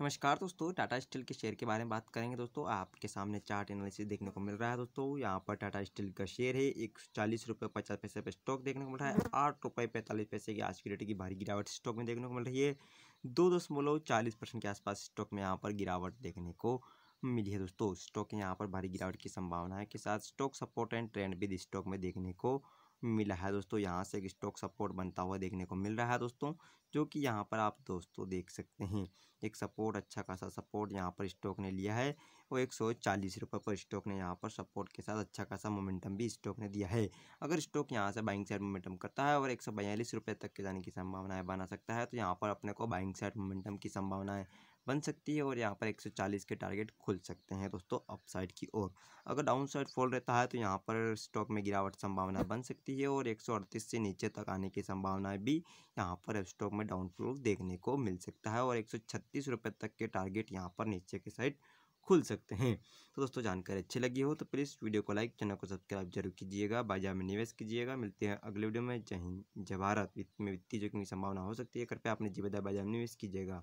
नमस्कार दोस्तों टाटा स्टील के शेयर के बारे में बात करेंगे दोस्तों आपके सामने चार्ट एनालिसिस देखने को मिल रहा है दोस्तों यहाँ पर टाटा स्टील का शेयर है एक सौ चालीस रुपये पचास पैसे पर स्टॉक देखने को मिल रहा है आठ रुपये पैंतालीस पैसे की आज की डेट की भारी गिरावट स्टॉक में देखने को मिल रही है दो दशमलव चालीस परसेंट के आसपास स्टॉक में यहाँ पर गिरावट देखने को मिली है दोस्तों स्टॉक यहाँ पर भारी गिरावट की संभावना है के साथ स्टॉक सपोर्ट एंड ट्रेंड भी स्टॉक में देखने को मिला है दोस्तों यहाँ से एक स्टॉक सपोर्ट बनता हुआ देखने को मिल रहा है दोस्तों जो कि यहाँ पर आप दोस्तों देख सकते हैं एक सपोर्ट अच्छा खासा सपोर्ट यहाँ पर स्टॉक ने लिया है और एक सौ चालीस रुपये पर स्टॉक ने यहाँ पर सपोर्ट के साथ अच्छा खासा मोमेंटम भी स्टॉक ने दिया है अगर स्टॉक यहाँ से बाइंग साइड मोमेंटम करता है और एक सौ बयालीस रुपये तक के जाने की संभावनाएं बना सकता है तो यहाँ पर अपने को बाइंग साइड मोमेंटम की संभावनाएं बन सकती है और यहाँ पर 140 के टारगेट खुल सकते हैं दोस्तों अपसाइड की ओर अगर डाउन साइड फॉल रहता है तो यहाँ पर स्टॉक में गिरावट संभावना बन सकती है और 138 से नीचे तक आने की संभावनाएं भी यहाँ पर स्टॉक में डाउनफ्लो देखने को मिल सकता है और एक रुपए तक के टारगेट यहाँ पर नीचे के साइड खुल सकते हैं तो दोस्तों जानकारी अच्छी लगी हो तो प्लीज़ वीडियो को लाइक चैनल को सब्सक्राइब जरूर कीजिएगा बाजार में निवेश कीजिएगा मिलते हैं अगले वीडियो में जय हिंद जय भारत में वित्तीय जोखिम की संभावना हो सकती है कृपया अपने जीवदा बाजार में निवेश कीजिएगा